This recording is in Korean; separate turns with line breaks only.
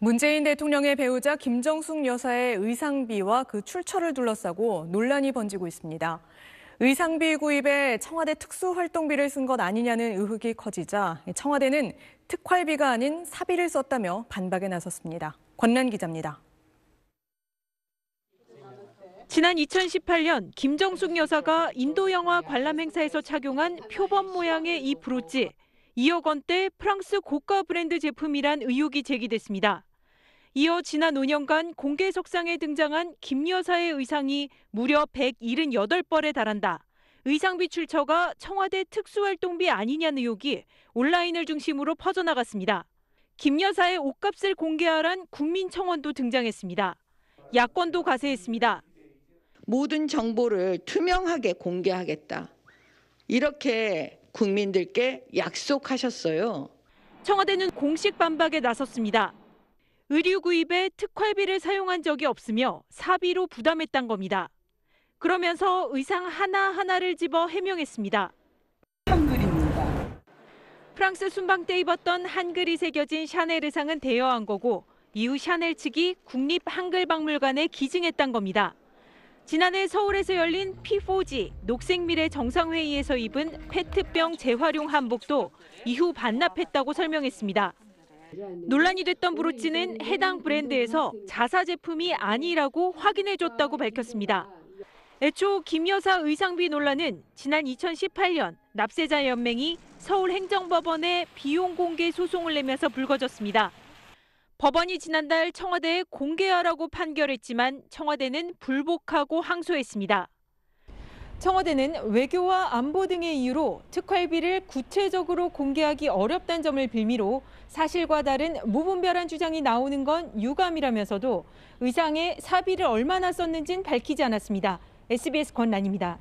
문재인 대통령의 배우자 김정숙 여사의 의상비와 그 출처를 둘러싸고 논란이 번지고 있습니다. 의상비 구입에 청와대 특수활동비를 쓴 것 아니냐는 의혹이 커지자 청와대는 특활비가 아닌 사비를 썼다며 반박에 나섰습니다. 권란 기자입니다.
지난 2018년 김정숙 여사가 인도 영화 관람 행사에서 착용한 표범 모양의 이 브로치 2억 원대 프랑스 고가 브랜드 제품이란 의혹이 제기됐습니다. 이어 지난 5년간 공개 석상에 등장한 김 여사의 의상이 무려 178벌에 달한다. 의상비 출처가 청와대 특수활동비 아니냐는 의혹이 온라인을 중심으로 퍼져나갔습니다. 김 여사의 옷값을 공개하란 국민청원도 등장했습니다. 야권도 가세했습니다.
모든 정보를 투명하게 공개하겠다. 이렇게 국민들께 약속하셨어요.
청와대는 공식 반박에 나섰습니다. 의류 구입에 특활비를 사용한 적이 없으며 사비로 부담했던 겁니다. 그러면서 의상 하나하나를 집어 해명했습니다. 한글입니다. 프랑스 순방 때 입었던 한글이 새겨진 샤넬 의상은 대여한 거고 이후 샤넬 측이 국립한글박물관에 기증했던 겁니다. 지난해 서울에서 열린 P4G 녹색미래 정상회의에서 입은 페트병 재활용 한복도 이후 반납했다고 설명했습니다. 논란이 됐던 브로치는 해당 브랜드에서 자사 제품이 아니라고 확인해줬다고 밝혔습니다. 애초 김 여사 의상비 논란은 지난 2018년 납세자 연맹이 서울행정법원에 비용 공개 소송을 내면서 불거졌습니다. 법원이 지난달 청와대에 공개하라고 판결했지만 청와대는 불복하고 항소했습니다. 청와대는 외교와 안보 등의 이유로 특활비를 구체적으로 공개하기 어렵다는 점을 빌미로 사실과 다른 무분별한 주장이 나오는 건 유감이라면서도 의상에 사비를 얼마나 썼는지는 밝히지 않았습니다. SBS 권란입니다.